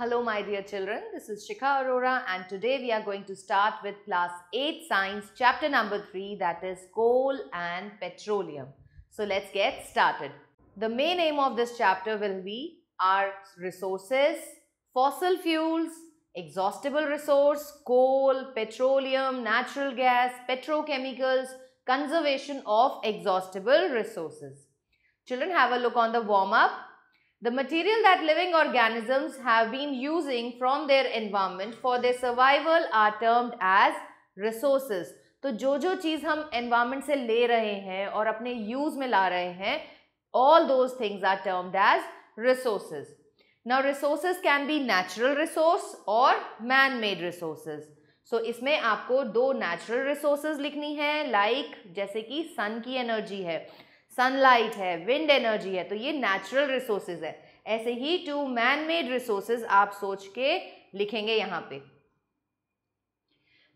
Hello my dear children, this is Shikha Aurora, and today we are going to start with class 8 science chapter number 3 that is coal and petroleum. So let's get started. The main aim of this chapter will be our resources, fossil fuels, exhaustible resource, coal, petroleum, natural gas, petrochemicals, conservation of exhaustible resources. Children have a look on the warm up The material that living organisms have been using from their environment for their survival are termed as resources. तो जो जो चीज़ हम environment से ले रहे हैं और अपने use में ला रहे हैं all those things are termed as resources. Now resources can be natural resource or man-made resources. So इसमें आपको दो natural resources लिखनी है like जैसे कि sun की energy है सनलाइट है विंड एनर्जी है तो ये नेचुरल रिसोर्सेज है ऐसे ही टू मैन मेड रिसोर्सेज आप सोच के लिखेंगे यहां पे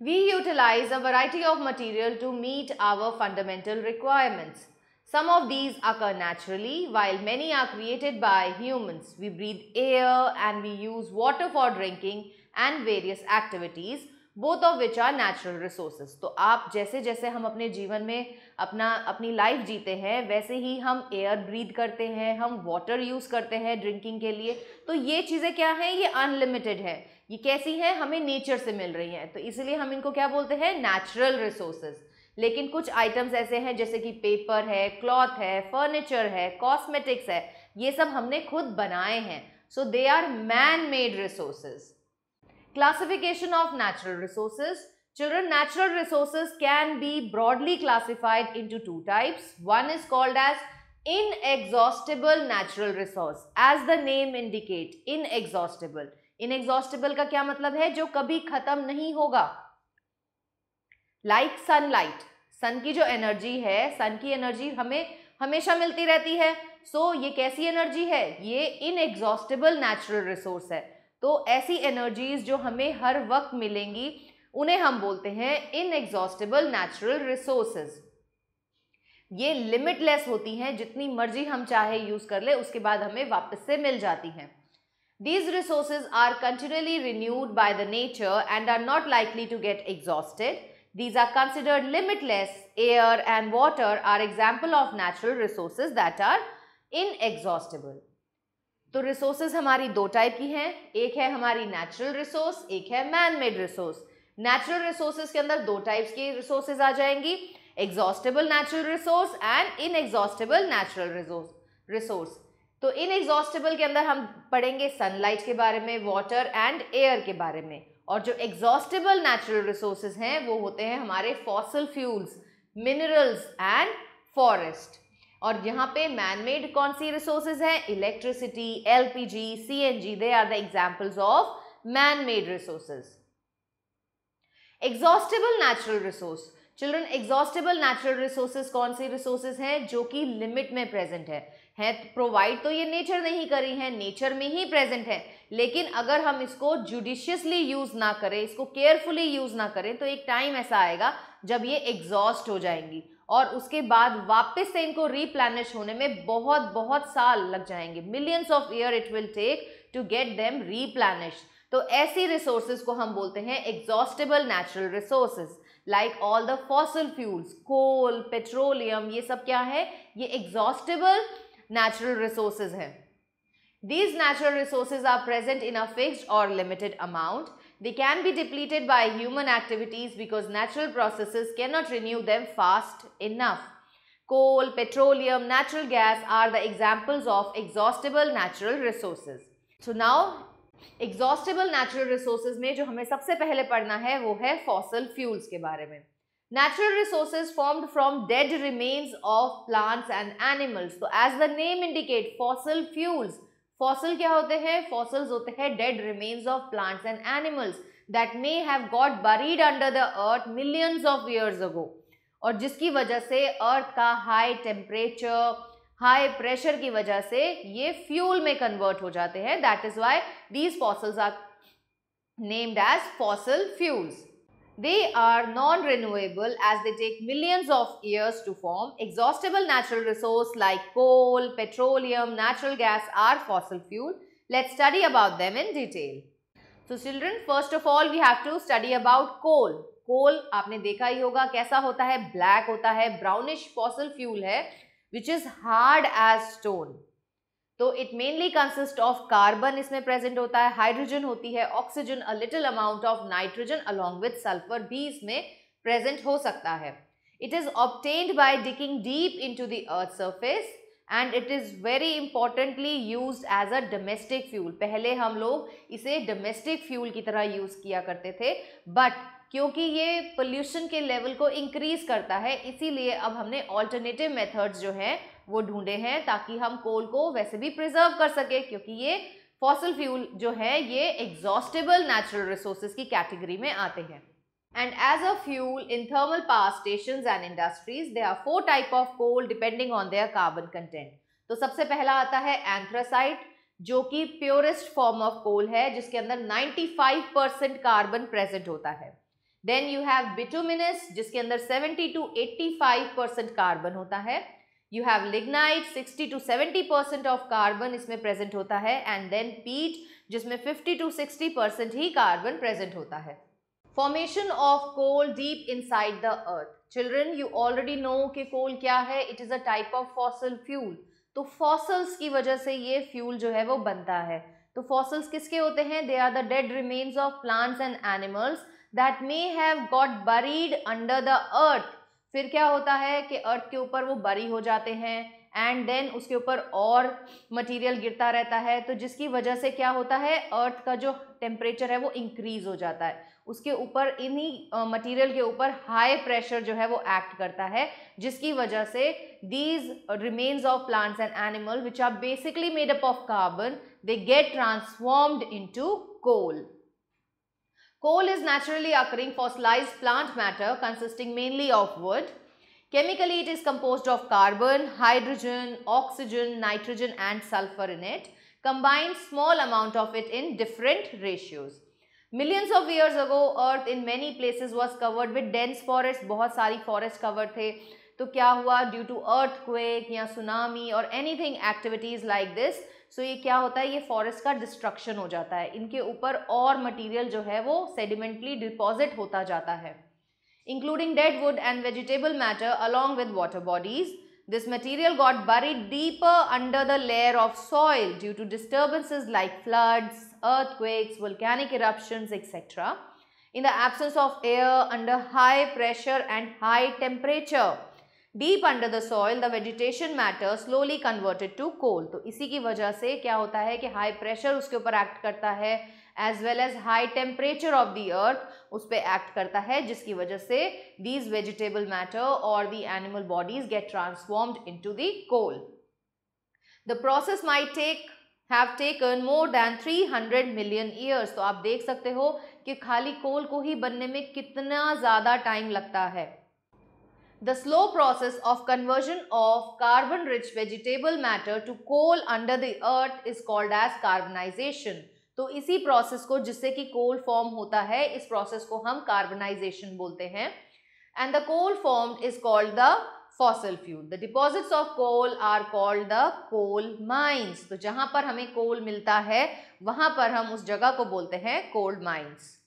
we utilize a variety of material to meet our fundamental requirements some of these occur naturally while many are created by humans we breathe air and we use water for drinking and various activities both of which are natural resources तो आप जैसे जैसे हम अपने जीवन में अपना अपनी लाइफ जीते हैं वैसे ही हम एयर ब्रीद करते हैं हम वाटर यूज़ करते हैं ड्रिंकिंग के लिए तो ये चीज़ें क्या हैं ये अनलिमिटेड है ये कैसी हैं हमें नेचर से मिल रही हैं तो इसीलिए हम इनको क्या बोलते हैं नेचुरल रिसोर्सेज लेकिन कुछ आइटम्स ऐसे हैं जैसे कि पेपर है क्लॉथ है फर्नीचर है कॉस्मेटिक्स है ये सब हमने खुद बनाए हैं so they are man made resources classification of natural resources children natural resources can be broadly classified into two types one is called as inexhaustible natural resource as the name indicate inexhaustible inexhaustible का क्या मतलब है जो कभी खत्म नहीं होगा like sunlight सन की जो एनर्जी है सन की एनर्जी हमें हमेशा मिलती रहती है सो so, ये कैसी एनर्जी है ये इन एग्जॉस्टेबल नेचुरल रिसोर्स है तो ऐसी एनर्जीज जो हमें हर वक्त मिलेंगी उन्हें हम बोलते हैं इन एग्जॉस्टेबल नेचुरल रिसोर्सेज ये लिमिटलेस होती हैं जितनी मर्जी हम चाहे यूज कर ले उसके बाद हमें वापस से मिल जाती हैं these resources are continuously renewed by the nature and are not likely to get exhausted these are considered limitless air and water are example of natural resources that are inexhaustible तो resources हमारी दो type की हैं एक है हमारी natural resource एक है man made resource natural resources के अंदर दो टाइप्स की रिसोर्सेज आ जाएंगी exhaustible natural resource and inexhaustible natural resource तो इन एग्जॉस्टेबल के अंदर हम पढ़ेंगे सनलाइट के बारे में वाटर एंड एयर के बारे में और जो एग्जॉस्टेबल नेचुरल रिसोर्सेज हैं वो होते हैं हमारे fossil fuels minerals and forest और यहाँ पे मैनमेड कौन सी रिसोर्सेज हैं electricity LPG CNG they are the examples of man made resources exhaustible natural resource children exhaustible natural resources कौन सी रिसोर्सेज हैं जो कि लिमिट में प्रेजेंट है है प्रोवाइड तो ये नेचर नहीं करी है नेचर में ही प्रेजेंट है लेकिन अगर हम इसको जुडिशियसली यूज़ ना करें इसको केयरफुली यूज़ ना करें तो एक टाइम ऐसा आएगा जब ये एग्जॉस्ट हो जाएंगी और उसके बाद वापस से इनको रीप्लैनिश होने में बहुत बहुत साल लग जाएंगे millions of year it will take to get them replenish तो ऐसी रिसोर्सेज को हम बोलते हैं exhaustible natural resources like all the fossil fuels coal petroleum ये सब क्या है ये एग्जॉस्टेबल नेचुरल रिसोर्सेज हैं these natural resources are present in a fixed और limited amount They can be depleted by human activities because natural processes cannot renew them fast enough. Coal, petroleum, natural gas are the examples of exhaustible natural resources. So now exhaustible natural resources में जो हमें सबसे पहले पढ़ना है वो है fossil fuels के बारे में Natural resources formed from dead remains of plants and animals. So as the name indicate, fossil fuels fossil क्या होते हैं फॉसल्स होते हैं dead remains of plants and animals that may have got buried under the earth millions of years ago और जिसकी वजह से अर्थ का हाई टेम्परेचर हाई प्रेशर की वजह से ये फ्यूल में कन्वर्ट हो जाते हैं that is why these fossils are named as fossil fuels They are non-renewable as they take millions of years to form. Exhaustible natural resource like coal, petroleum, natural gas are fossil fuel. Let's study about them in detail. So children, first of all we have to study about coal. Coal, आपने देखा ही होगा कैसा होता है Black, होता है brownish fossil fuel है which is hard तो it mainly consist of carbon इसमें प्रेजेंट होता है हाइड्रोजन होती है oxygen a little amount of nitrogen along with sulphur भी इसमें प्रेजेंट हो सकता है it is obtained by digging deep into the earth surface and it is very importantly use as a domestic fuel पहले हम लोग इसे डोमेस्टिक फ्यूल की तरह यूज़ किया करते थे बट क्योंकि ये पोल्यूशन के लेवल को इंक्रीज करता है इसीलिए अब हमने ऑल्टरनेटिव मेथड्स जो हैं वो ढूंढे हैं ताकि हम कोल को वैसे भी प्रिजर्व कर सके क्योंकि ये फॉसल फ्यूल जो है ये एग्जॉस्टेबल नेचुरल रिसोर्सेज की कैटेगरी में आते हैं and as a fuel in thermal power station and industries they are four type of coal depending on their carbon content तो सबसे पहला आता है एंथ्रासाइट जो कि प्योरेस्ट फॉर्म ऑफ कोल है जिसके अंदर 95 परसेंट कार्बन प्रेजेंट होता है देन यू हैव बिटोमिनस जिसके अंदर 70 टू 85 परसेंट कार्बन होता है you have lignite 60 to 70 percent of carbon इसमें प्रेजेंट होता है एंड देन पीट जिसमें 50 टू 60 परसेंट ही कार्बन प्रेजेंट होता है formation of coal deep inside the earth children you already know कि कोल क्या है it is a type of fossil fuel तो फॉसल्स की वजह से ये फ्यूल जो है वो बनता है तो फॉसल्स किसके होते हैं they are the dead remains of plants and animals that may have got buried under the earth फिर क्या होता है कि अर्थ के ऊपर वो बरी हो जाते हैं एंड देन उसके ऊपर और मटेरियल गिरता रहता है तो जिसकी वजह से क्या होता है अर्थ का जो टेम्परेचर है वो इंक्रीज़ हो जाता है उसके ऊपर इन्हीं मटेरियल के ऊपर हाई प्रेशर जो है वो एक्ट करता है जिसकी वजह से these remains of plants and animal which are basically made up of carbon they get transformed into coal Coal is naturally occurring fossilized plant matter consisting mainly of wood. Chemically, it is composed of carbon, hydrogen, oxygen, nitrogen and sulfur in it. Combined small amount of it in different ratios. Millions of years ago, Earth in many places was covered with dense forests. बहुत सारी forest covered थे तो क्या हुआ Due to earthquake, quake या tsunami और anything activities like so so, ये क्या होता है ये फॉरेस्ट का डिस्ट्रक्शन हो जाता है इनके ऊपर और मटेरियल जो है वो सेडिमेंटली डिपॉजिट होता जाता है including dead wood and vegetable matter along with water bodies this material got bury deeper under the layer of soil due to disturbances like floods earthquakes volcanic eruption etcetera in the absence of air under high pressure and high temperature deep under the soil the vegetation matter slowly converted to coal तो इसी की वजह से क्या होता है कि high pressure उसके ऊपर एक्ट करता है as well as high temperature of the earth उस पर एक्ट करता है जिसकी वजह से दीज वेजिटेबल मैटर और the animal bodies get transformed into the coal the process may take have taken more than hundred million years तो आप देख सकते हो कि खाली कोल को ही बनने में कितना ज़्यादा टाइम लगता है the slow process of conversion of carbon rich vegetable matter to coal under the earth is called as carbonisation तो इसी प्रोसेस को जिससे कि कोल फॉर्म होता है इस प्रोसेस को हम कार्बनाइजेशन बोलते हैं and the coal form is called the fossil fuel the deposits of coal are called the coal mines तो जहां पर हमें कोल मिलता है वहां पर हम उस जगह को बोलते हैं कोल्ड माइन्स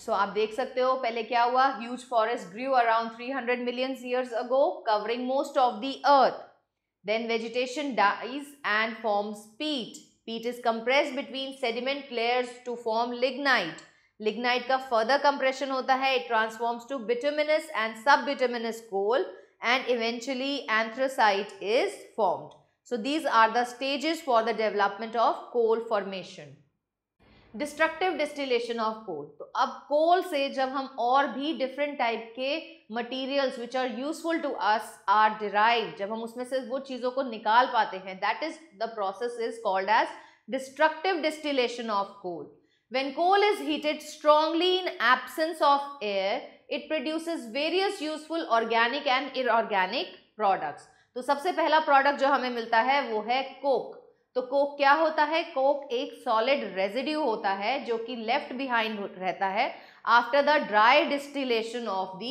सो so, आप देख सकते हो पहले क्या हुआ huge forest grew around 300 million years ago covering most of the earth then vegetation dies and forms peat peat is compress between sediment layers to form lignite lignite का further compression होता है it transforms to bituminous and sub bituminous coal and eventually anthracite is formed. So these are the stages for the development of coal formation. Destructive distillation of coal तो अब coal से जब हम और भी different type के materials which are useful to us are derive जब हम उसमें से वो चीज़ों को निकाल पाते हैं that is the process is called as destructive distillation of coal when coal is heated strongly in absence of air it produce various useful organic and inorganic products तो सबसे पहला प्रोडक्ट जो हमें मिलता है वो है कोक तो कोक क्या होता है कोक एक सॉलिड रेजिड्यू होता है जो कि लेफ्ट बिहाइंड रहता है after the dry distillation of the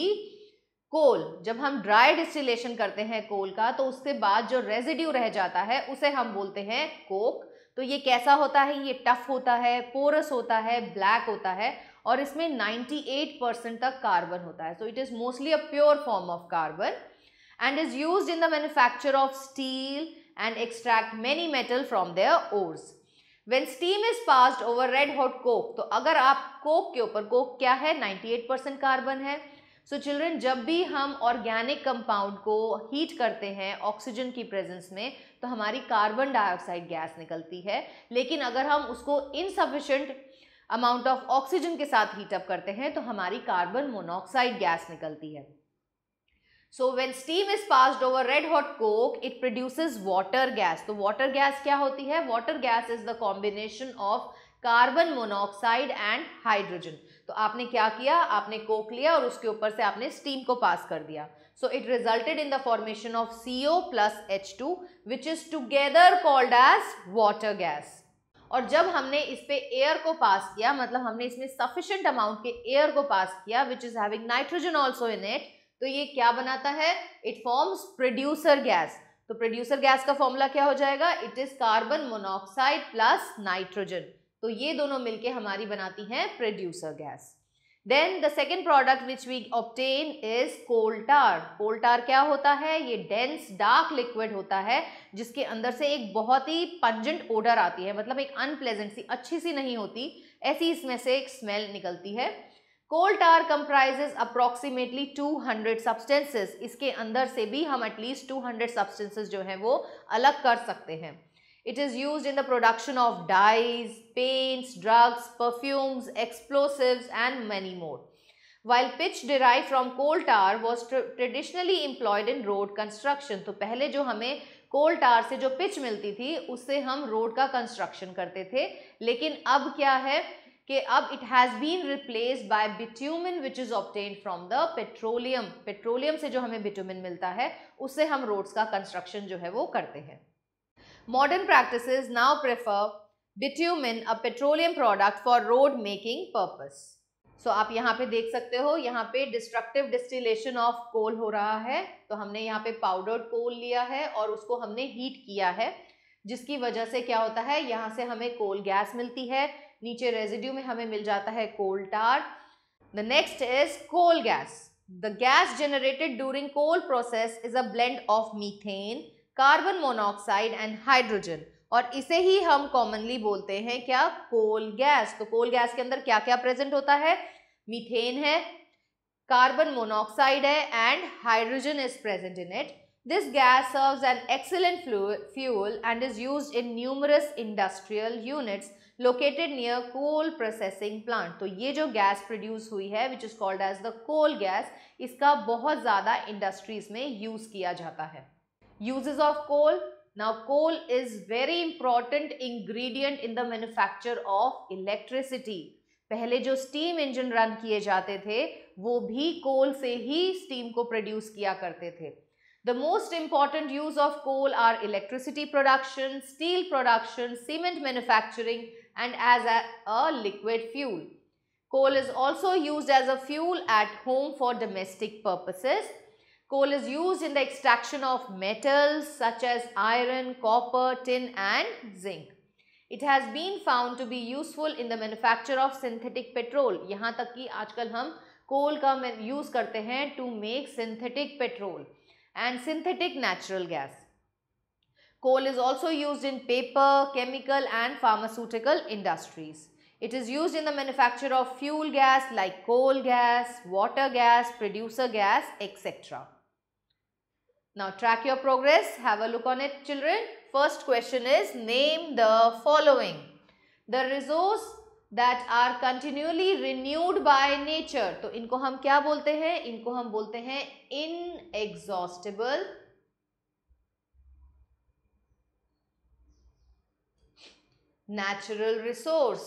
coal जब हम ड्राई डिस्टिलेशन करते हैं कोल का तो उसके बाद जो रेजिड्यू रह जाता है उसे हम बोलते हैं कोक तो ये कैसा होता है ये टफ होता है पोरस होता है ब्लैक होता है और इसमें 98 परसेंट तक कार्बन होता है so it is mostly a pure form of carbon and is use in the manufacture of steel and extract many metal from their ores. When steam is passed over red hot coke, तो अगर आप Coke के ऊपर Coke क्या है 98 percent carbon है सो so children जब भी हम ऑर्गेनिक कंपाउंड को हीट करते हैं ऑक्सीजन की प्रेजेंस में तो हमारी कार्बन डाइऑक्साइड गैस निकलती है लेकिन अगर हम उसको इनसफिशेंट अमाउंट ऑफ ऑक्सीजन के साथ हीटअप करते हैं तो हमारी कार्बन मोनोऑक्साइड गैस निकलती है so when steam is passed over red hot coke it produces water gas तो वाटर गैस क्या होती है water gas is the combination of carbon monoxide and hydrogen तो आपने क्या किया आपने कोक लिया और उसके ऊपर से आपने स्टीम को पास कर दिया so it resulted in the formation of C O plus H two which is together called as water gas और जब हमने इस पे एयर को पास किया मतलब हमने इसमें सफिशेंट अमाउंट के एयर को पास किया which is having nitrogen also in it तो ये क्या बनाता है इट फॉर्म्स प्रोड्यूसर गैस तो प्रोड्यूसर गैस का फॉर्मूला क्या हो जाएगा it is carbon monoxide plus nitrogen तो ये दोनों मिलके हमारी बनाती हैं producer gas then the second product which we obtain is coal tar coal tar क्या होता है ये डेंस डार्क लिक्विड होता है जिसके अंदर से एक बहुत ही पंजेंट ओडर आती है मतलब एक अनप्लेजेंट सी अच्छी सी नहीं होती ऐसी इसमें से एक स्मेल निकलती है coal tar comprises approximately 200 substances इसके अंदर से भी हम एटलीस्ट 200 सब्सटेंसेज जो हैं वो अलग कर सकते हैं it is use in the production of dyes paints drugs perfumes explosive and many more while pitch derive from coal tar was traditionally employed in road construction तो पहले जो हमें कोल टार से जो पिच मिलती थी उससे हम रोड का कंस्ट्रक्शन करते थे लेकिन अब क्या है कि अब it has been replace by bitumen which is obtain from the petroleum petroleum से जो हमें बिट्यूमिन मिलता है उससे हम रोड्स का कंस्ट्रक्शन जो है वो करते हैं modern practice now prefer bitumen a petroleum product for road making purpose so आप यहाँ पे देख सकते हो यहाँ पे डिस्ट्रक्टिव डिस्टिलेशन ऑफ कोल हो रहा है तो हमने यहाँ पे पाउडर्ड कोल लिया है और उसको हमने हीट किया है जिसकी वजह से क्या होता है यहाँ से हमें कोल गैस मिलती है नीचे रेजिड्यू में हमें मिल जाता है coal tar the next is coal gas the gas generated during coal process is a blend of methane carbon monoxide and hydrogen और इसे ही हम कॉमनली बोलते हैं क्या कोल गैस तो कोल गैस के अंदर क्या क्या प्रेजेंट होता है मीथेन है कार्बन मोनोऑक्साइड है and hydrogen is present in it This gas serves an excellent fuel and is used in numerous industrial units located near coal processing plant. तो ये जो gas produce हुई है which is called as the coal gas इसका बहुत ज़्यादा industries में use किया जाता है Uses of coal Now coal is very important ingredient in the manufacture of electricity. पहले जो steam engine run किए जाते थे वो भी coal से ही steam को produce किया करते थे The most important use of coal are electricity production, steel production, cement manufacturing and as a, a liquid fuel. Coal is also used as a fuel at home for domestic purposes. Coal is used in the extraction of metals such as iron, copper, tin and zinc. It has been found to be useful in the manufacture of synthetic petrol. यहाँ तक कि आजकल हम coal का use करते हैं to make synthetic petrol and synthetic natural gas. Coal is also used in paper, chemical and pharmaceutical industries. It is used in the manufacture of fuel gas like coal gas, water gas, producer gas, etc. Now track your progress. Have a look on it children. First question is name the following. The resource that are continuously renewed by nature तो इनको हम क्या बोलते हैं इनको हम बोलते हैं inexhaustible natural resource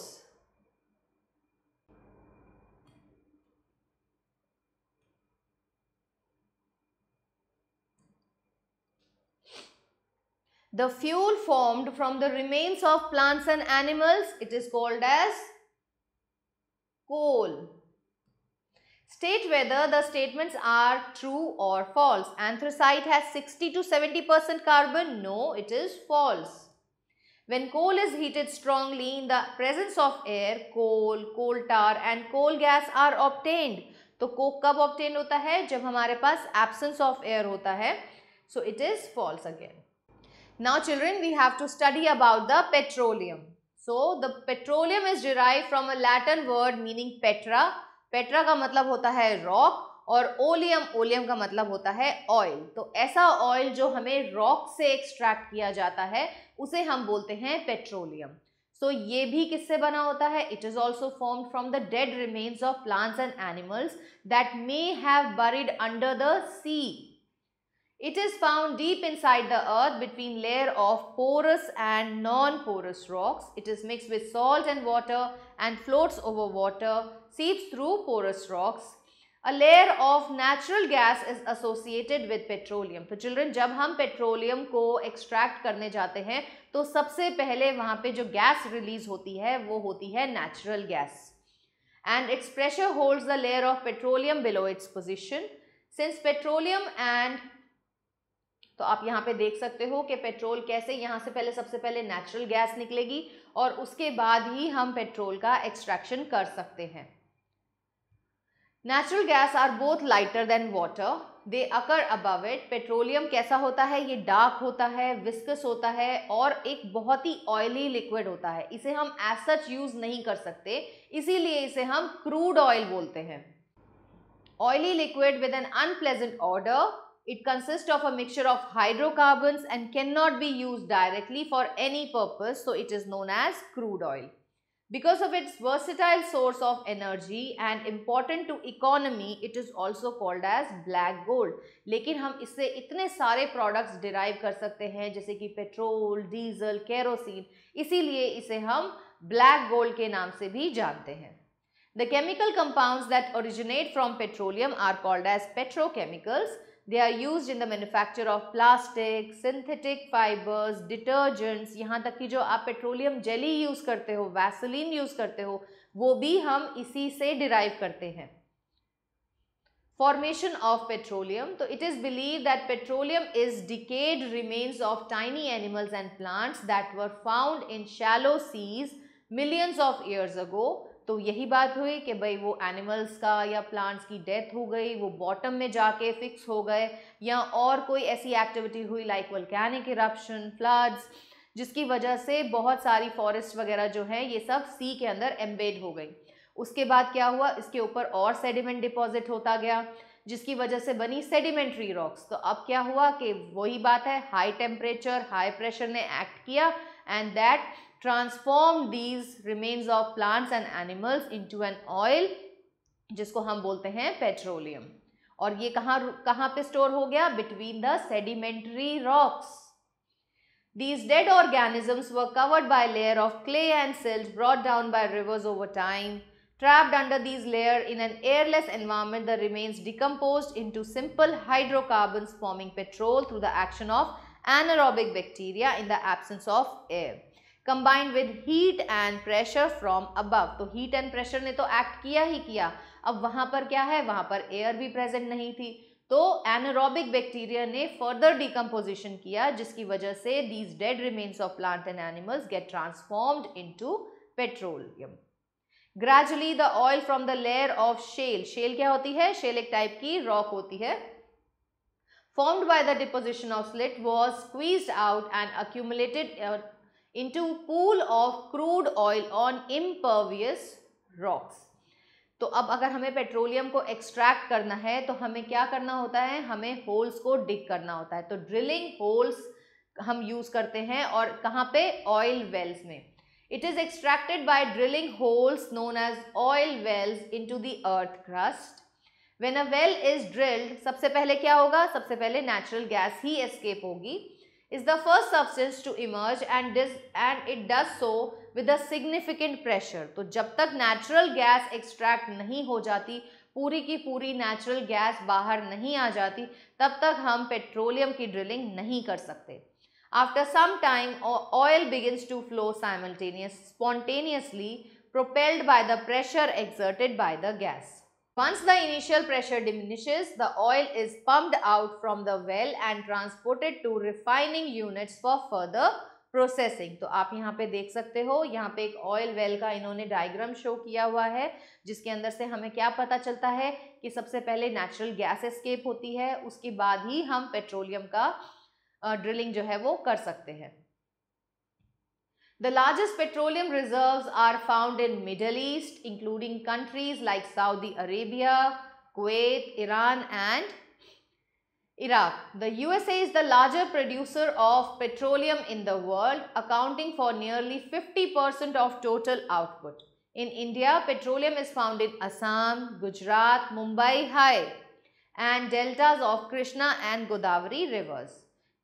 The fuel formed from the remains of plants and animals, it is called as coal. State whether the statements are true or false. Anthracite has 60 to 70% carbon. No, it is false. When coal is heated strongly in the presence of air, coal, coal tar and coal gas are obtained. तो coke कब obtained होता है जब absence of air So it is false again. Now children, we have to study about the petroleum. So the petroleum is derived from a Latin word meaning petra. Petra का मतलब होता है rock और oleum oleum का मतलब होता है oil तो ऐसा ऑयल जो हमें रॉक से एक्सट्रैक्ट किया जाता है उसे हम बोलते हैं पेट्रोलियम सो so, ये भी किससे बना होता है it is also form from the dead remains of plants and animals that may have buried under the sea It is found deep inside the earth between layer of porous and non-porous rocks. It is mixed with salt and water and floats over water, seeps through porous rocks. A layer of natural gas is associated with petroleum. तो children when we petroleum को extract petroleum, जाते हैं तो सबसे पहले वहाँ पे जो gas release होती है वो होती है natural gas. And its pressure holds the layer of petroleum below its position. Since petroleum and तो आप यहाँ पे देख सकते हो कि पेट्रोल कैसे यहाँ से पहले सबसे पहले नेचुरल गैस निकलेगी और उसके बाद ही हम पेट्रोल का एक्सट्रैक्शन कर सकते हैं natural gas are both lighter than water they occur above it petroleum कैसा होता है ये डार्क होता है विस्कस होता है और एक बहुत ही ऑयली लिक्विड होता है इसे हम एज सच यूज़ नहीं कर सकते इसीलिए इसे हम क्रूड ऑयल बोलते हैं oily liquid with an unpleasant odour It consists of a mixture of hydrocarbons and cannot be used directly for any purpose so it is known as crude oil. Because of its versatile source of energy and important to economy, it is also called as black gold. लेकिन हम इससे इतने सारे products derive कर सकते हैं जैसे कि petrol, diesel, kerosene. इसीलिए इसे हम black gold के नाम से भी जानते हैं The chemical compounds that originate from petroleum are called as petrochemicals. They are use in the manufacture of plastic synthetic fibres detergents यहाँ तक कि जो आप पेट्रोलियम जेली यूज़ करते हो वैसलिन यूज़ करते हो वो भी हम इसी से डिराइव करते हैं formation of petroleum so it is believed that petroleum is decayed remains of tiny animals and plants that were found in shallow seas millions of years ago तो यही बात हुई कि भाई वो एनिमल्स का या प्लांट्स की डेथ हो गई वो बॉटम में जाके फिक्स हो गए या और कोई ऐसी एक्टिविटी हुई लाइक वल्कैनिक इरप्शन फ्लड्स जिसकी वजह से बहुत सारी फॉरेस्ट वगैरह जो है ये सब सी के अंदर एम्बेड हो गई उसके बाद क्या हुआ इसके ऊपर और सेडिमेंट डिपॉजिट होता गया जिसकी वजह से बनी सेडिमेंट्री रॉक्स तो अब क्या हुआ कि वही बात है हाई टेम्परेचर हाई प्रेशर ने एक्ट किया and that transform these remains of plants and animals into an oil जिसको हम बोलते हैं petroleum. और ये कहाँ कहाँ पे स्टोर हो गया These dead organisms were covered by a layer of clay and silt brought down by rivers over time. Trapped under these layer in an airless environment, the remains decomposed into simple hydrocarbons forming petrol through the action of anaerobic bacteria in the absence of air. Combined with heat and pressure from above तो heat and pressure ने तो act किया ही किया अब वहां पर क्या है वहां पर एयर भी प्रेजेंट नहीं थी तो एनारोबिक बैक्टीरिया ने फर्दर डिकम्पोजिशन किया जिसकी वजह से these dead remains of plant and animals get transformed into petroleum gradually the oil from the layer of shale shale क्या होती है शेल एक टाइप की रॉक होती है formed by the deposition of silt was squeeze out and accumulated into pool of crude oil on impervious rocks. तो अब अगर हमें पेट्रोलियम को एक्सट्रैक्ट करना है तो हमें क्या करना होता है हमें होल्स को डिग करना होता है तो ड्रिलिंग होल्स हम यूज़ करते हैं और कहाँ पे ऑयल वेल्स में it is extracted by drilling holes known as oil wells into the earth crust when a well is drilled सबसे पहले क्या होगा सबसे पहले नेचुरल गैस ही एस्केप होगी is the first substance to emerge and this and it does so with a significant pressure तो जब तक natural gas extract नहीं हो जाती पूरी की पूरी नेचुरल गैस बाहर नहीं आ जाती तब तक हम पेट्रोलियम की ड्रिलिंग नहीं कर सकते after some time oil begins to flow simultaneous spontaneously propelled by the pressure exerted by the gas Once the initial pressure diminishes, the oil is pumped out from the well and transported to refining units for further processing तो आप यहाँ पे देख सकते हो यहाँ पे एक ऑयल वेल का इन्होंने डायग्राम शो किया हुआ है जिसके अंदर से हमें क्या पता चलता है कि सबसे पहले नेचुरल गैस एस्केप होती है उसके बाद ही हम पेट्रोलियम का ड्रिलिंग जो है वो कर सकते हैं The largest petroleum reserves are found in Middle East, including countries like Saudi Arabia, Kuwait, Iran and Iraq. The USA is the larger producer of petroleum in the world, accounting for nearly 50% of total output. In India, petroleum is found in Assam, Gujarat, Mumbai High and deltas of Krishna and Godavari rivers.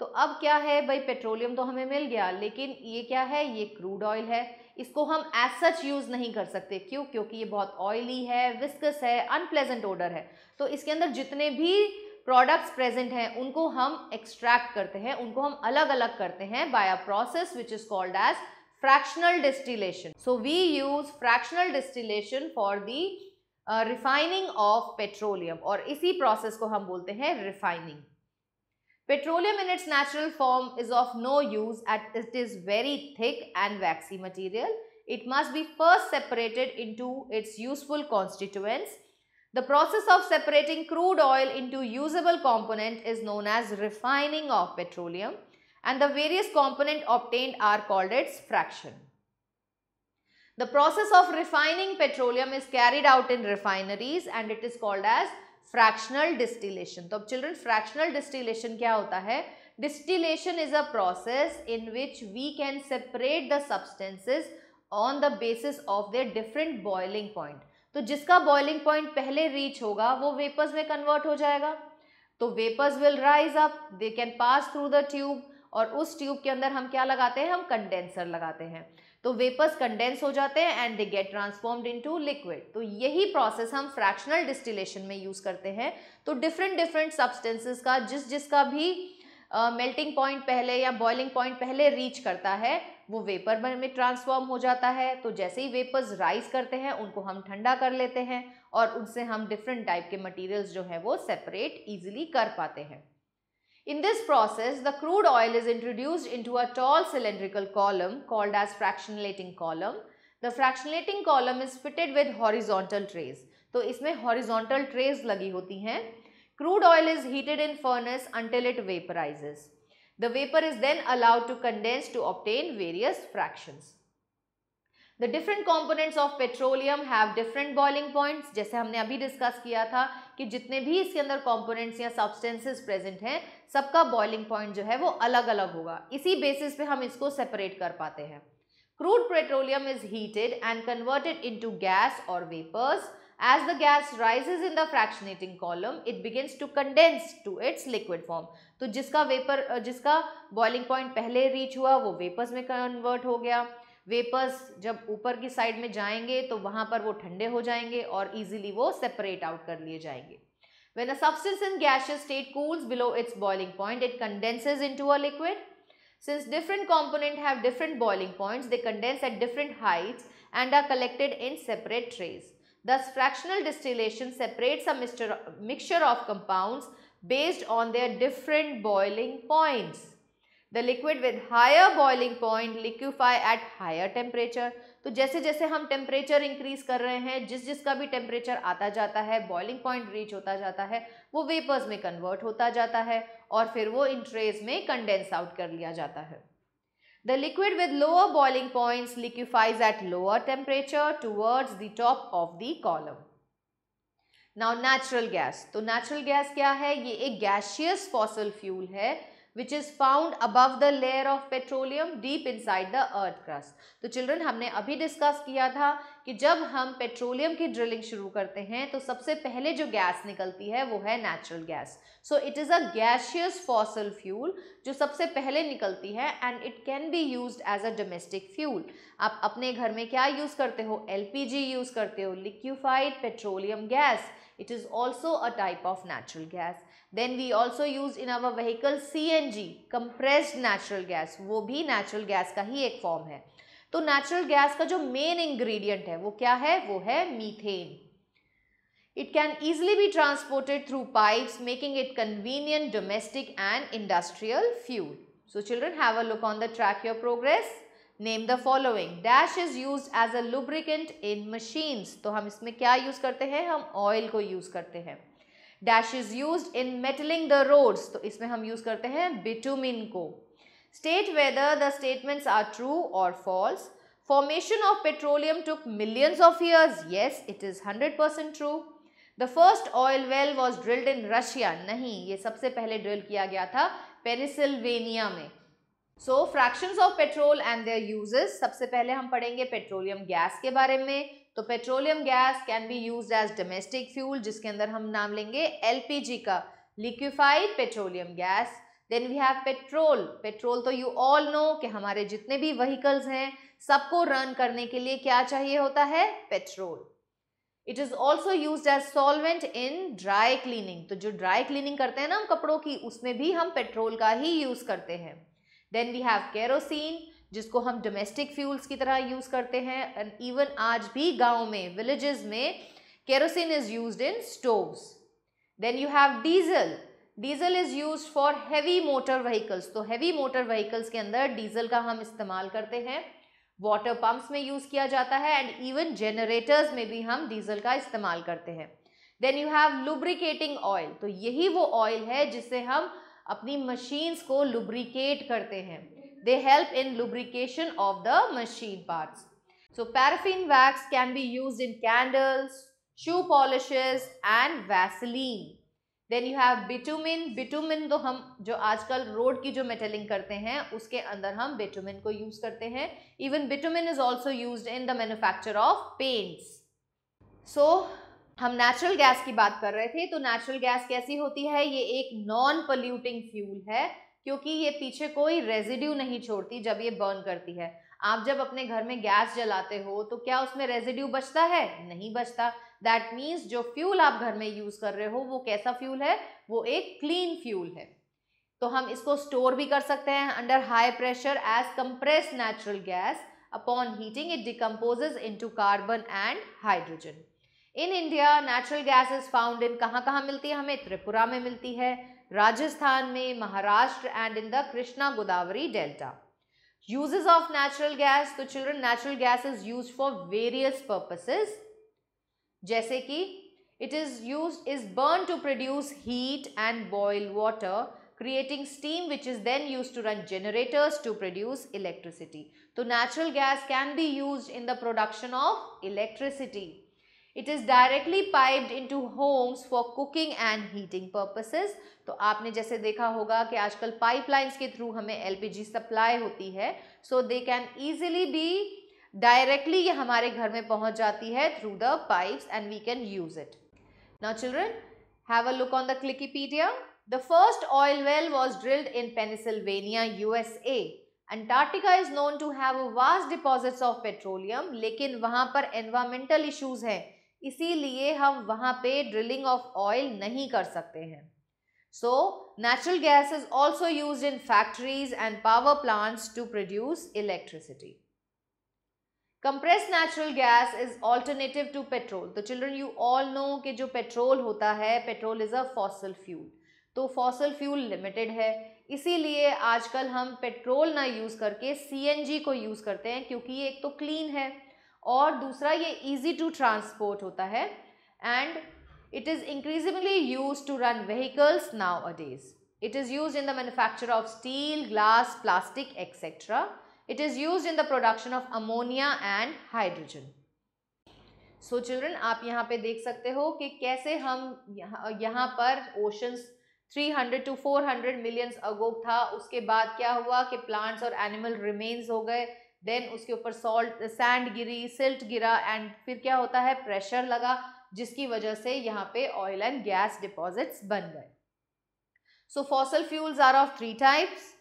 तो अब क्या है भाई petroleum तो हमें मिल गया लेकिन ये क्या है ये क्रूड ऑयल है इसको हम एज सच यूज़ नहीं कर सकते क्यों क्योंकि ये बहुत ऑयली है विस्कस है अनप्लेजेंट ऑर्डर है तो इसके अंदर जितने भी प्रोडक्ट्स प्रेजेंट हैं उनको हम एक्सट्रैक्ट करते हैं उनको हम अलग अलग करते हैं by a process which is called as fractional distillation so we use fractional distillation for the refining of petroleum और इसी प्रोसेस को हम बोलते हैं refining Petroleum in its natural form is of no use as it is very thick and waxy material. It must be first separated into its useful constituents. The process of separating crude oil into usable component is known as refining of petroleum and the various component obtained are called its fraction. The process of refining petroleum is carried out in refineries and it is called as fractional distillation तो अब children fractional distillation क्या होता है distillation is a process in which we can separate the substances on the basis of their different boiling point तो जिसका boiling point पहले reach होगा वो वेपर्स में कन्वर्ट हो जाएगा तो vapours will rise up they can pass through the tube और उस ट्यूब के अंदर हम क्या लगाते हैं हम कंडेंसर लगाते हैं तो वेपर्स कंडेंस हो जाते हैं and they get transformed into liquid तो यही प्रोसेस हम फ्रैक्शनल डिस्टिलेशन में यूज़ करते हैं तो डिफरेंट डिफरेंट सब्सटेंसेस का जिस जिसका भी मेल्टिंग uh, पॉइंट पहले या बॉइलिंग पॉइंट पहले रीच करता है वो वेपर में ट्रांसफॉर्म हो जाता है तो जैसे ही वेपर्स राइज करते हैं उनको हम ठंडा कर लेते हैं और उनसे हम डिफरेंट टाइप के मटेरियल्स जो है वो सेपरेट ईजिली कर पाते हैं In this process, the crude oil is introduced into a tall cylindrical column called as fractionating column. The fractionating column is fitted with horizontal trays. So, इसमें horizontal trays लगी होती हैं. Crude oil is heated in furnace until it vaporizes. The vapor is then allowed to condense to obtain various fractions. The different components of petroleum have different boiling points जैसे हमने अभी discuss किया था कि जितने भी इसके अंदर कॉम्पोनेंट्स या सब्सटेंसेस प्रेजेंट हैं सबका बॉइलिंग पॉइंट जो है वो अलग अलग होगा इसी बेसिस पे हम इसको सेपरेट कर पाते हैं crude petroleum is heated and converted to gas और vapours as the gas rise in the fractionating column it begins to condense to its liquid form तो जिसका वेपर जिसका बॉइलिंग पॉइंट पहले रीच हुआ वो वेपर्स में कन्वर्ट हो गया वेपर्स जब ऊपर की साइड में जाएंगे तो वहां पर वो ठंडे हो जाएंगे और ईजिली वो सेपरेट आउट कर लिए जाएंगे when a substance in gaseous state cools below its boiling point it condenses into a liquid since different component have different boiling points they condense at different heights and are collected in separate trays thus fractional distillation separates mixture of compound based on their different boiling points the liquid with higher boiling point liquefy at higher temperature तो जैसे जैसे हम temperature increase कर रहे हैं जिस जिसका भी टेम्परेचर आता जाता है बॉइलिंग पॉइंट रीच होता जाता है वो वेपर्स में कन्वर्ट होता जाता है और फिर वो इन ट्रेज में कंडेंस आउट कर लिया जाता है the liquid with lower boiling points liquefies at lower temperature towards the top of the column now natural gas तो नेचुरल गैस क्या है ये एक गैशियस फॉसल फ्यूल है which is found above the layer of petroleum deep inside the earth crust तो children हमने अभी discuss किया था कि जब हम पेट्रोलियम की ड्रिलिंग शुरू करते हैं तो सबसे पहले जो गैस निकलती है वो है natural gas so it is a gaseous fossil fuel जो सबसे पहले निकलती है and it can be use as a domestic fuel आप अपने घर में क्या यूज़ करते हो जी यूज़ करते हो liquefied petroleum gas it is also a type of natural gas then we also use in our vehicle C N G compress natural gas वो भी नेचुरल गैस का ही एक फॉर्म है तो नेचुरल गैस का जो मेन इंग्रीडियंट है वो क्या है वो है methane it can easily be transported through pipe making it convenient domestic and industrial fuel so children have a look on the track your progress name the following dash is use as a lubricant in machines तो हम इसमें क्या use करते हैं हम oil को use करते हैं dash is use in metalling the roads तो इसमें हम यूज करते हैं बिटुमिन को state whether the statements are true और false formation of petroleum took millions of years yes it is hundred percent true the first oil well was drilled in Russia नहीं ये सबसे पहले ड्रिल किया गया था पेनिसिल्वेनिया में so fraction of petrol and their uses सबसे पहले हम पढ़ेंगे पेट्रोलियम गैस के बारे में तो petroleum gas can be use as domestic fuel जिसके अंदर हम नाम लेंगे एलपीजी का liquefied petroleum gas then we have petrol petrol तो यू ऑल नो कि हमारे जितने भी व्हीकल्स हैं सबको रन करने के लिए क्या चाहिए होता है petrol it is also use as solvent in dry cleaning तो जो ड्राई क्लीनिंग करते हैं ना हम कपड़ों की उसमें भी हम पेट्रोल का ही यूज़ करते हैं देन वी हैव केरोसिन जिसको हम डोमेस्टिक फ्यूल्स की तरह यूज़ करते हैं एंड इवन आज भी गाँव में विलेजेस में kerosene is use in stoves then you have diesel diesel is use for heavy motor vehicles तो हैवी मोटर व्हीकल्स के अंदर डीजल का हम इस्तेमाल करते हैं वाटर पम्प्स में यूज़ किया जाता है एंड इवन जनरेटर्स में भी हम डीजल का इस्तेमाल करते हैं then you have lubricating oil तो यही वो ऑयल है जिससे हम अपनी मशीन्स को लुब्रिकेट करते हैं They help in lubrication of the machine parts. So paraffin wax can be used in candles, shoe polishes and Vaseline. Then you have bitumen bitumen तो हम जो आजकल रोड की जो मेटलिंग करते हैं उसके अंदर हम बिटुमिन को यूज़ करते हैं even bitumen is also use in the manufacture of paints so हम नेचुरल गैस की बात कर रहे थे तो नेचुरल गैस कैसी होती है ये एक नॉन पल्यूटिंग फ्यूल है क्योंकि ये पीछे कोई रेजिड्यू नहीं छोड़ती जब ये बर्न करती है आप जब अपने घर में गैस जलाते हो तो क्या उसमें रेजिड्यू बचता है नहीं बचता दैट मीन्स जो फ्यूल आप घर में यूज़ कर रहे हो वो कैसा फ्यूल है वो एक क्लीन फ्यूल है तो हम इसको स्टोर भी कर सकते हैं under high pressure as compress natural gas upon heating it decomposes into carbon and hydrogen in India natural gas is found in कहाँ कहाँ मिलती है हमें त्रिपुरा में मिलती है Rajasthan में Maharashtra and in the Krishna Godavari Delta. Uses of natural gas, So, children natural gas is used for various purposes. जैसे it is used is burned to produce heat and boil water creating steam which is then used to run generators to produce electricity. So natural gas can be used in the production of electricity. It is directly piped into homes for cooking and heating purposes तो आपने जैसे देखा होगा कि आजकल pipelines के through हमें LPG supply होती है so they can easily be directly ये हमारे घर में पहुंच जाती है through the pipes and we can use it now children have a look on the clickipedia the first oil well was drilled in U S A Antarctica is known to have vast deposits of petroleum लेकिन वहाँ पर environmental issues हैं इसीलिए हम वहाँ पे drilling of oil नहीं कर सकते हैं so natural gas is also use in factories and power plants to produce electricity compress natural gas is alternative to petrol तो चिल्ड्रन यू ऑल नो कि जो पेट्रोल होता है petrol is a fossil fuel तो fossil fuel limited है इसीलिए आजकल हम पेट्रोल ना यूज़ करके सी को यूज़ करते हैं क्योंकि एक तो क्लीन है और दूसरा ये इजी टू ट्रांसपोर्ट होता है and it is increasingly use to run vehicles nowadays it is use in the manufacture of steel glass plastic etcetera it is use in the production of ammonia and hydrogen so so children आप यहाँ पे देख सकते हो कि कैसे हम यह, यहाँ पर oceans 300 hundred to four hundred millions ago था उसके बाद क्या हुआ कि प्लांट्स और एनिमल रिमेन्स हो गए देन उसके ऊपर सॉल्ट सैंड गिरी सिल्ट गिरा एंड फिर क्या होता है प्रेशर लगा जिसकी वजह से यहाँ पे ऑयल एंड गैस डिपॉजिट्स बन गए so fossil fuels are of three types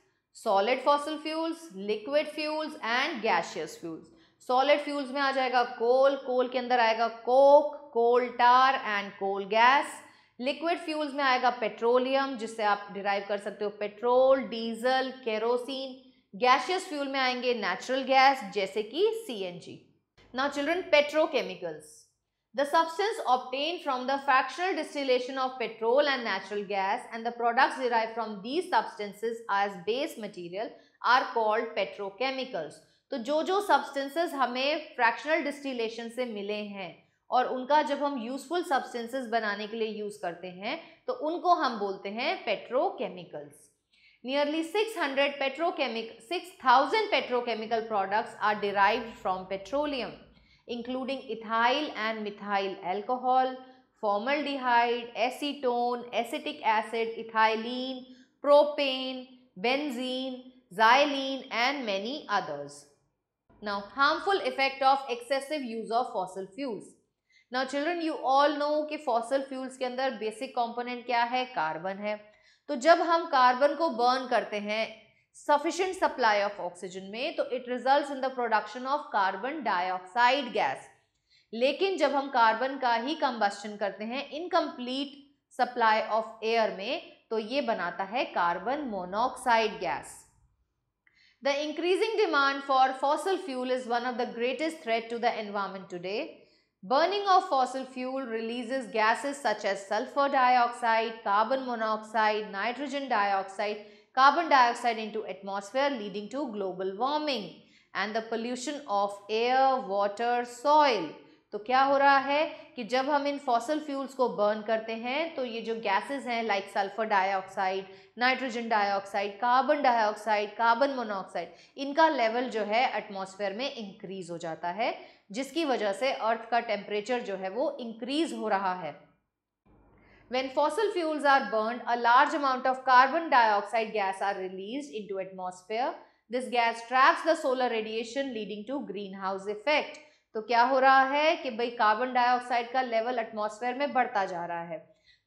solid fossil fuels liquid fuels and gaseous fuels solid fuels में आ जाएगा कोल कोल के अंदर आएगा coke coal tar and coal gas liquid fuels में आएगा पेट्रोलियम जिससे आप डिराइव कर सकते हो petrol diesel kerosene gaseous fuel में आएंगे नेचुरल गैस जैसे कि C N G now children petrochemicals the substance obtain from the fractional distillation of petrol and natural gas and the product derive from these substances as base material are called petrochemicals तो जो जो substances हमें fractional distillation से मिले हैं और उनका जब हम यूजफुल सब्सटेंसेज बनाने के लिए यूज़ करते हैं तो उनको हम बोलते हैं petrochemicals Nearly 600 petrochemical, 6,000 petrochemical products are derived from petroleum, including ethyl and methyl alcohol, formaldehyde, acetone, acetic acid, ethylene, propane, benzene, xylene and many others. Now, harmful effect of excessive use of fossil fuels. Now, children, you all know कि fossil fuels के अंदर basic component क्या Carbon तो जब हम carbon को burn करते हैं सफिशियंट सप्लाई ऑफ ऑक्सीजन में तो it result in the production of carbon dioxide gas लेकिन जब हम कार्बन का ही कंबस्टन करते हैं इनकम्प्लीट सप्लाई ऑफ एयर में तो ये बनाता है carbon monoxide gas the increasing demand for fossil fuel is one of the greatest threat to the environment today Burning of fossil fuel releases gases such as sulfur dioxide, carbon monoxide, nitrogen dioxide, carbon dioxide into atmosphere leading to global warming and the pollution of air, water, soil. तो क्या हो रहा है कि जब हम इन fossil fuels को बर्न करते हैं तो ये जो गैसेस हैं like sulphur dioxide nitrogen dioxide carbon dioxide carbon monoxide इनका लेवल जो है एटमॉस्फेयर में इंक्रीज हो जाता है जिसकी वजह से अर्थ का टेम्परेचर जो है वो इंक्रीज हो रहा है when fossil fuels are burned a large amount of carbon dioxide gas are released into atmosphere this gas traps the solar radiation leading to greenhouse effect तो क्या हो रहा है कि भाई कार्बन डाइऑक्साइड का लेवल एटमॉस्फेयर में बढ़ता जा रहा है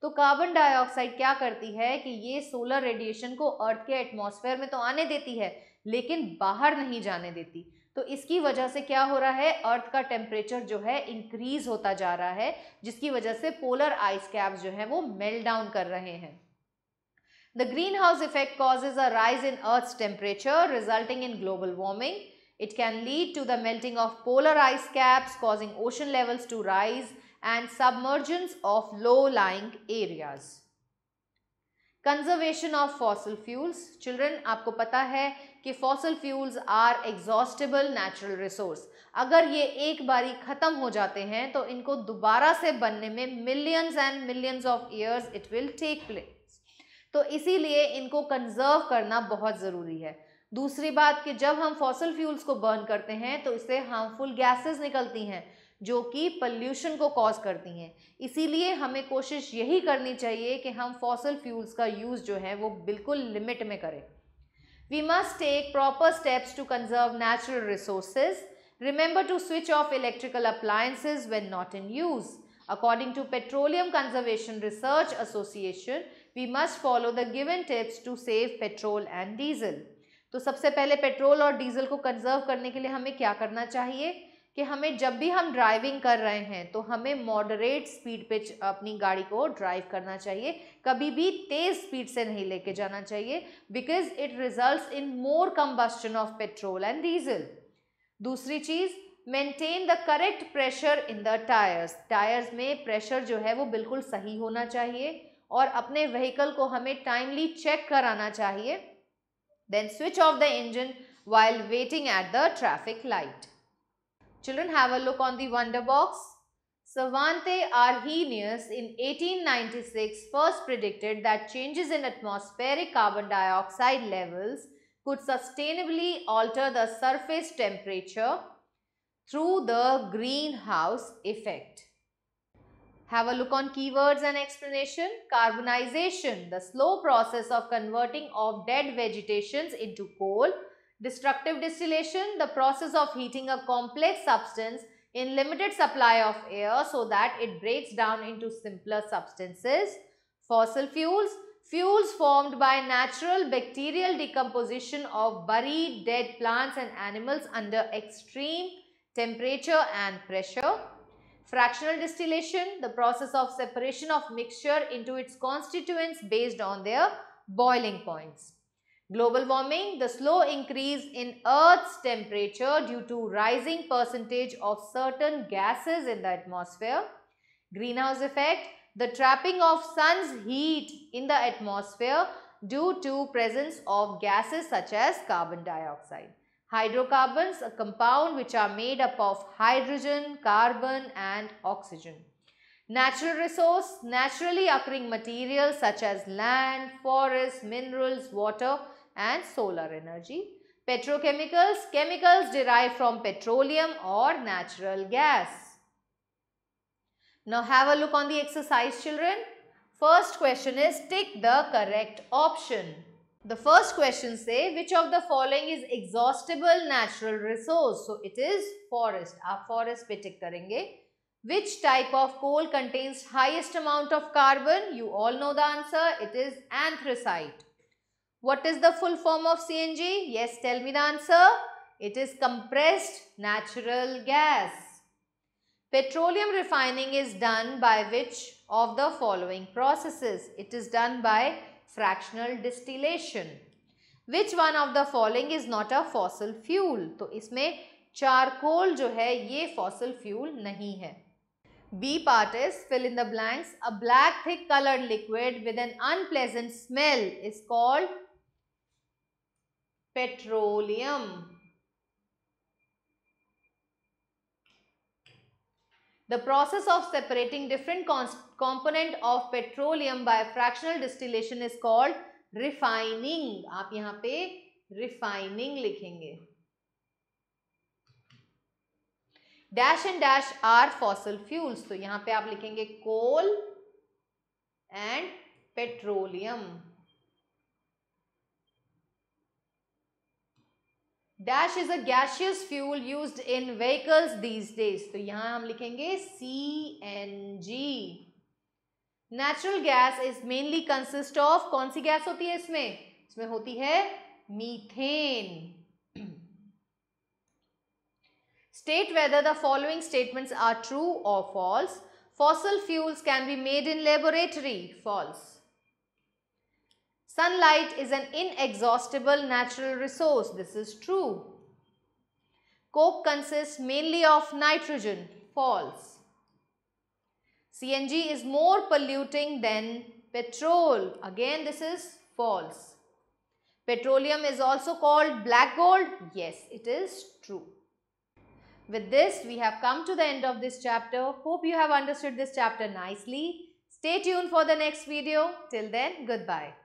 तो कार्बन डाइऑक्साइड क्या करती है कि ये सोलर रेडिएशन को अर्थ के एटमॉस्फेयर में तो आने देती है लेकिन बाहर नहीं जाने देती तो इसकी वजह से क्या हो रहा है अर्थ का टेम्परेचर जो है इंक्रीज होता जा रहा है जिसकी वजह से पोलर आइस कैप जो है वो मेल्ट डाउन कर रहे हैं the green house effect causes a rise in earth temperature resulting in global warming it can lead to the melting of polar ice caps causing ocean levels to rise and submergence of low lying areas conservation of fossil fuels children आपको पता है कि fossil fuels are exhaustible natural resource अगर ये एक बारी ख़त्म हो जाते हैं तो इनको दोबारा से बनने में millions and millions of years it will take place तो इसीलिए इनको कंजर्व करना बहुत ज़रूरी है दूसरी बात कि जब हम फॉसल फ्यूल्स को बर्न करते हैं तो इससे हार्मफुल गैसेस निकलती हैं जो कि पल्यूशन को कॉज करती हैं इसीलिए हमें कोशिश यही करनी चाहिए कि हम फॉसल फ्यूल्स का यूज़ जो है वो बिल्कुल लिमिट में करें We must take proper steps to conserve natural resources. Remember to switch off electrical appliances when not in use. According to Petroleum Conservation Research Association, we must follow the given tips to save petrol and diesel. तो सबसे पहले petrol और diesel को conserve करने के लिए हमें क्या करना चाहिए कि हमें जब भी हम ड्राइविंग कर रहे हैं तो हमें मॉडरेट स्पीड पे अपनी गाड़ी को ड्राइव करना चाहिए कभी भी तेज़ स्पीड से नहीं लेके जाना चाहिए because it result in more combustion of petrol and diesel दूसरी चीज़ maintain the correct pressure in the tyres tyres में प्रेशर जो है वो बिल्कुल सही होना चाहिए और अपने व्हीकल को हमें टाइमली चेक कराना चाहिए then switch off the engine while waiting at the traffic light Children, have a look on the wonder box. Savante Arrhenius in 1896 first predicted that changes in atmospheric carbon dioxide levels could sustainably alter the surface temperature through the greenhouse effect. Have a look on keywords and explanation. Carbonization, the slow process of converting of dead vegetations into coal Destructive distillation, the process of heating a complex substance in limited supply of air so that it breaks down into simpler substances. Fossil fuels, fuels formed by natural bacterial decomposition of buried dead plants and animals under extreme temperature and pressure. Fractional distillation, the process of separation of mixture into its constituents based on their boiling points. Global warming, the slow increase in Earth's temperature due to rising percentage of certain gases in the atmosphere. Greenhouse effect, the trapping of sun's heat in the atmosphere due to presence of gases such as carbon dioxide. Hydrocarbons, a compound which are made up of hydrogen, carbon and oxygen. Natural resource, naturally occurring materials such as land, forests, minerals, water and solar energy. Petrochemicals, chemicals derived from petroleum or natural gas. Now have a look on the exercise children. First question is tick the correct option. The first question say which of the following is exhaustible natural resource. So it is forest. आप forest पे tick Which type of coal contains highest amount of carbon? You all know the answer. It is anthracite. What is the full form of CNG? Yes, tell me the answer. It is compressed natural gas. Petroleum refining is done by which of the following processes? It is done by fractional distillation. Which one of the following is not a fossil fuel? So, इसमें charcoal जो है ये fossil fuel नहीं है. B part is fill in the blanks. A black thick colored liquid with an unpleasant smell is called petroleum the process of separating different component of petroleum by fractional distillation is called refining aap yahan pe refining likhenge dash and dash are fossil fuels तो यहां पे आप लिखेंगे coal and petroleum dash is a gaseous fuel use in vehicles these days तो यहां हम लिखेंगे C N G natural gas is mainly consist of कौन सी गैस होती है इसमें इसमें होती है methane state whether the following statements are true और false fossil fuels can be made in laboratory false Sunlight is an inexhaustible natural resource. This is true. Coke consists mainly of nitrogen. False. CNG is more polluting than petrol. Again, this is false. Petroleum is also called black gold. Yes, it is true. With this, we have come to the end of this chapter. Hope you have understood this chapter nicely. Stay tuned for the next video. Till then, goodbye.